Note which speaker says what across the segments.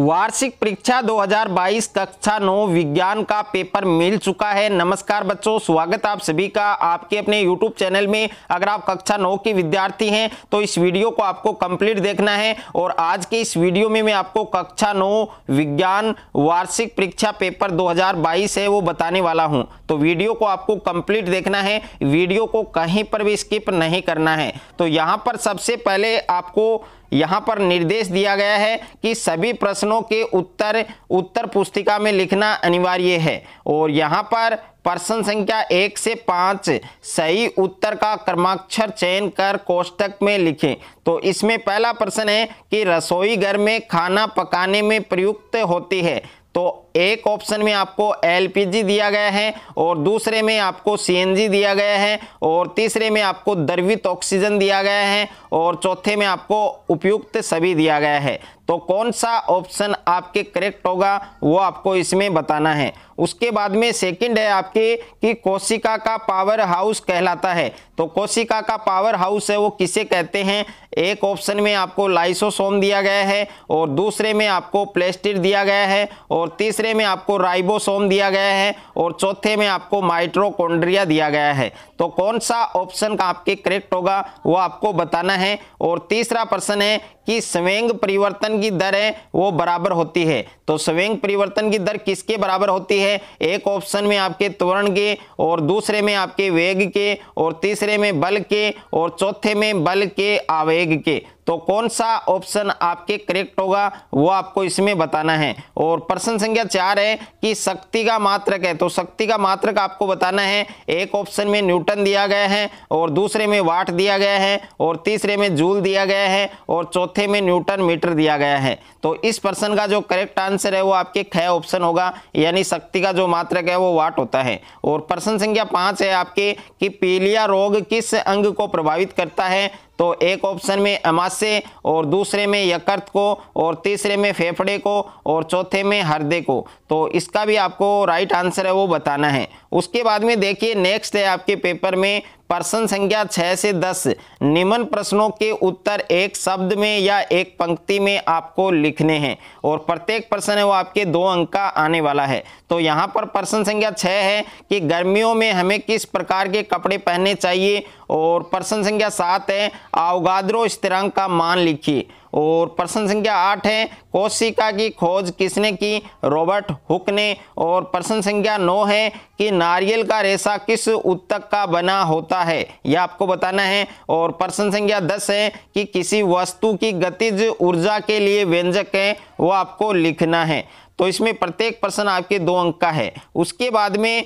Speaker 1: वार्षिक परीक्षा 2022 कक्षा नौ विज्ञान का पेपर मिल चुका है नमस्कार बच्चों स्वागत आप सभी का आपके अपने यूट्यूब चैनल में अगर आप कक्षा नौ के विद्यार्थी हैं तो इस वीडियो को आपको कंप्लीट देखना है और आज के इस वीडियो में मैं आपको कक्षा नौ विज्ञान वार्षिक परीक्षा पेपर 2022 है वो बताने वाला हूँ तो वीडियो को आपको कंप्लीट देखना है वीडियो को कहीं पर भी स्किप नहीं करना है तो यहाँ पर सबसे पहले आपको यहाँ पर निर्देश दिया गया है कि सभी प्रश्नों के उत्तर उत्तर पुस्तिका में लिखना अनिवार्य है और यहाँ पर प्रश्न संख्या एक से पाँच सही उत्तर का क्रमाक्षर चयन कर कोष्टक में लिखें तो इसमें पहला प्रश्न है कि रसोई घर में खाना पकाने में प्रयुक्त होती है तो एक ऑप्शन में आपको एलपीजी दिया गया है और दूसरे में आपको सीएनजी दिया गया है और तीसरे में आपको द्रवित ऑक्सीजन दिया गया है और चौथे में आपको उपयुक्त सभी दिया गया है तो कौन सा ऑप्शन आपके करेक्ट होगा वो आपको इसमें बताना है उसके बाद में सेकंड है आपके कि कोशिका का पावर हाउस कहलाता है तो कोशिका का पावर हाउस है वो किसे कहते हैं एक ऑप्शन में आपको लाइसोसोम दिया गया है और दूसरे में आपको प्लेस्टिर दिया गया है और तीसरे तीसरे में आपको राइबोसोम दिया गया है और चौथे में आपको माइट्रोकोन्ड्रिया दिया गया है तो कौन सा ऑप्शन का आपके करेक्ट होगा वो आपको बताना है और तीसरा प्रश्न है कि स्वयंग परिवर्तन की दर है वो बराबर होती है तो स्वयं परिवर्तन की दर किसके बराबर होती है एक ऑप्शन में आपके त्वरण के और दूसरे में आपके वेग के और तीसरे में बल के और चौथे में बल के आवेग के तो कौन सा ऑप्शन आपके करेक्ट होगा वो आपको इसमें बताना है और प्रश्न संख्या चार है कि शक्ति का मात्रक है तो शक्ति का मात्रक आपको बताना है एक ऑप्शन में न्यूटन दिया गया है और दूसरे में वाट दिया गया है और तीसरे में जूल दिया गया है और चौथे में न्यूटन मीटर दिया गया है तो इस प्रश्न का जो करेक्ट आंसर है वो आपके खय ऑप्शन होगा यानी शक्ति का जो मात्रक है वो वाट होता है और प्रश्न संख्या पाँच है आपके कि पीलिया रोग किस अंग को प्रभावित करता है तो एक ऑप्शन में अमाशय और दूसरे में यकृत को और तीसरे में फेफड़े को और चौथे में हृदय को तो इसका भी आपको राइट आंसर है वो बताना है उसके बाद में देखिए नेक्स्ट है आपके पेपर में प्रश्न संख्या छः से दस निम्न प्रश्नों के उत्तर एक शब्द में या एक पंक्ति में आपको लिखने हैं और प्रत्येक प्रश्न है वो आपके दो अंक का आने वाला है तो यहाँ पर प्रश्न संख्या छः है कि गर्मियों में हमें किस प्रकार के कपड़े पहनने चाहिए और प्रश्न संख्या सात है अवगाद्रो स्थिरांक का मान लिखिए और प्रश्न संख्या आठ है कोशिका की खोज किसने की रॉबर्ट हुक ने और प्रश्न संख्या नौ है कि नारियल का रेशा किस उत्तक का बना होता है यह आपको बताना है और प्रश्न संख्या दस है कि किसी वस्तु की गतिज ऊर्जा के लिए व्यंजक है वो आपको लिखना है तो इसमें प्रत्येक प्रश्न आपके दो अंक का है उसके बाद में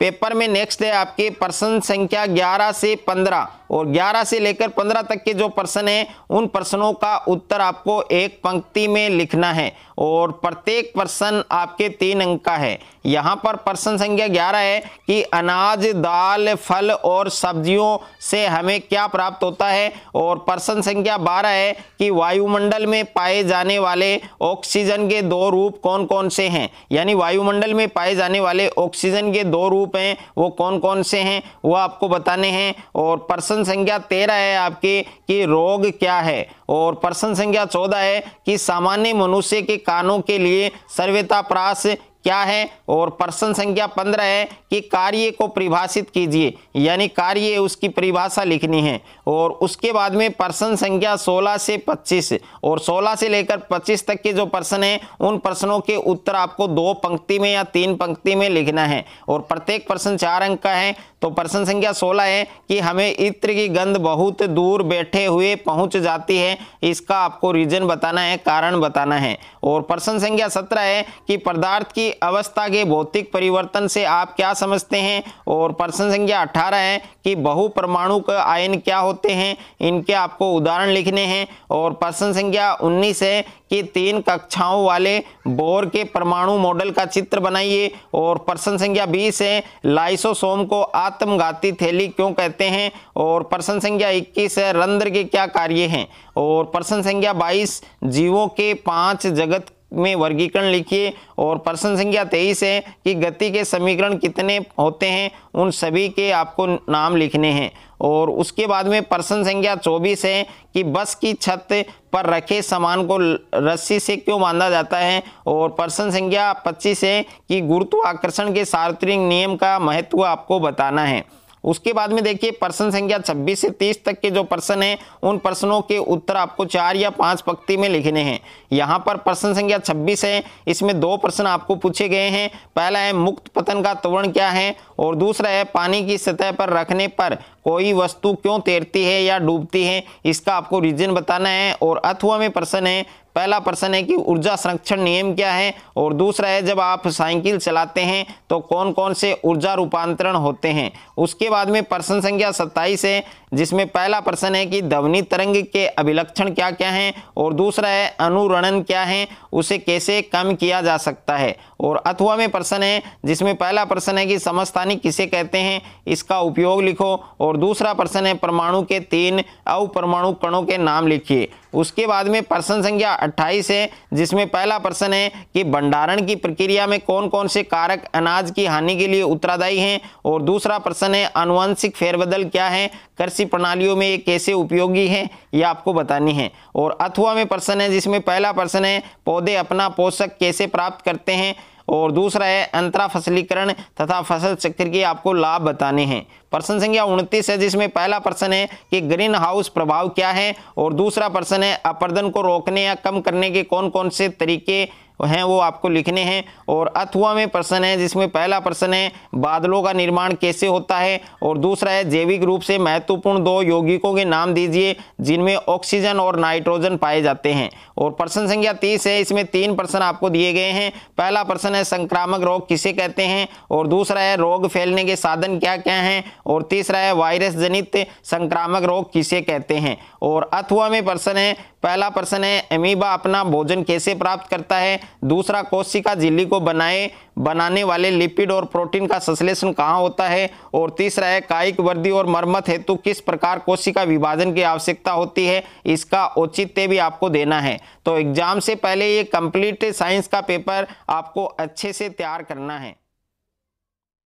Speaker 1: पेपर में नेक्स्ट है आपके प्रश्न संख्या ग्यारह से पंद्रह और 11 से लेकर 15 तक के जो प्रश्न हैं उन प्रश्नों का उत्तर आपको एक पंक्ति में लिखना है और प्रत्येक प्रश्न आपके तीन अंक का है यहाँ पर प्रश्न संख्या 11 है कि अनाज दाल फल और सब्जियों से हमें क्या प्राप्त होता है और प्रश्न संख्या 12 है कि वायुमंडल में पाए जाने वाले ऑक्सीजन के दो रूप कौन कौन से हैं यानी वायुमंडल में पाए जाने वाले ऑक्सीजन के दो रूप हैं वो कौन कौन से हैं वो आपको बताने हैं और प्रश्न प्रश्न संख्या तेरह है आपकी कि रोग क्या है और प्रश्न संख्या चौदह है कि सामान्य मनुष्य के कानों के लिए सर्वेता प्रास क्या है और प्रश्न संख्या पंद्रह है कि कार्य को परिभाषित कीजिए यानी कार्य उसकी परिभाषा लिखनी है और उसके बाद में प्रश्न संख्या सोलह से पच्चीस और सोलह से लेकर पच्चीस तक के जो प्रश्न हैं उन प्रश्नों के उत्तर आपको दो पंक्ति में या तीन पंक्ति में लिखना है और प्रत्येक प्रश्न चार अंक का है तो प्रश्न संख्या सोलह है कि हमें इत्र की गंध बहुत दूर बैठे हुए पहुंच जाती है इसका आपको रीजन बताना है कारण बताना है और प्रश्न संख्या सत्रह है कि पदार्थ की अवस्था के भौतिक परिवर्तन से आप क्या समझते हैं और प्रश्न संख्या अठारह है कि बहु बहुपरमाणु आयन क्या होते हैं इनके आपको उदाहरण लिखने हैं और प्रश्न संख्या उन्नीस है कि तीन कक्षाओं वाले बोर के परमाणु मॉडल का चित्र बनाइए और प्रश्न संख्या बीस है लाइसोसोम को आत्मघाती थैली क्यों कहते हैं और प्रश्न संख्या इक्कीस है रंध्र के क्या कार्य हैं और प्रश्न संख्या बाईस जीवों के पांच जगत में वर्गीकरण लिखिए और प्रश्न संख्या तेईस है कि गति के समीकरण कितने होते हैं उन सभी के आपको नाम लिखने हैं और उसके बाद में प्रश्न संख्या चौबीस है कि बस की छत पर रखे सामान को रस्सी से क्यों बांधा जाता है और प्रश्न संख्या पच्चीस है कि गुरुत्वाकर्षण के सार्वत्रिक नियम का महत्व आपको बताना है उसके बाद में देखिए प्रश्न संख्या 26 से 30 तक के जो प्रश्न हैं उन प्रश्नों के उत्तर आपको चार या पांच पंक्ति में लिखने हैं यहाँ पर प्रश्न संख्या 26 है इसमें दो प्रश्न आपको पूछे गए हैं पहला है मुक्त पतन का त्वरण क्या है और दूसरा है पानी की सतह पर रखने पर कोई वस्तु क्यों तैरती है या डूबती है इसका आपको रीजन बताना है और अथवा में प्रश्न है पहला प्रश्न है कि ऊर्जा संरक्षण नियम क्या है और दूसरा है जब आप साइकिल चलाते हैं तो कौन कौन से ऊर्जा रूपांतरण होते हैं उसके बाद में प्रश्न संख्या सत्ताईस है जिसमें पहला प्रश्न है कि ध्वनि तरंग के अभिलक्षण क्या क्या हैं और दूसरा है अनुरणन क्या है उसे कैसे कम किया जा सकता है और अथवा में प्रश्न है जिसमें पहला प्रश्न है कि समस्थानी किसे कहते हैं इसका उपयोग लिखो और दूसरा प्रश्न है परमाणु के तीन अवपरमाणु कणों के नाम लिखिए उसके बाद में प्रश्न संख्या 28 है जिसमें पहला प्रश्न है कि भंडारण की प्रक्रिया में कौन कौन से कारक अनाज की हानि के लिए उत्तरादायी हैं और दूसरा प्रश्न है आनुवंशिक फेरबदल क्या है कृषि प्रणालियों में ये कैसे उपयोगी हैं ये आपको बतानी है और अथवा में प्रश्न है जिसमें पहला प्रश्न है पौधे अपना पोषक कैसे प्राप्त करते हैं और दूसरा है अंतरा फसलीकरण तथा फसल चक्र के आपको लाभ बताने हैं प्रश्न संख्या उनतीस है जिसमें पहला प्रश्न है कि ग्रीन हाउस प्रभाव क्या है और दूसरा प्रश्न है अपर्दन को रोकने या कम करने के कौन कौन से तरीके हैं वो आपको लिखने हैं और अथवा में प्रश्न है जिसमें पहला प्रश्न है बादलों का निर्माण कैसे होता है और दूसरा है जैविक रूप से महत्वपूर्ण दो यौगिकों के नाम दीजिए जिनमें ऑक्सीजन और नाइट्रोजन पाए जाते हैं और प्रश्न संख्या तीस है इसमें तीन प्रश्न आपको दिए गए हैं पहला प्रश्न है संक्रामक रोग किसे कहते हैं और दूसरा है रोग फैलने के साधन क्या क्या हैं और तीसरा है वायरस जनित संक्रामक रोग किसे कहते हैं और अथवा में प्रश्न है पहला प्रश्न है अमीबा अपना भोजन कैसे प्राप्त करता है दूसरा कोशिका झिल्ली को बनाए बनाने वाले लिपिड और प्रोटीन का संश्लेषण कहाँ होता है और तीसरा है कायिक वृद्धि और मरम्मत हेतु किस प्रकार कोशिका विभाजन की आवश्यकता होती है इसका औचित्य भी आपको देना है तो एग्जाम से पहले ये कंप्लीट साइंस का पेपर आपको अच्छे से तैयार करना है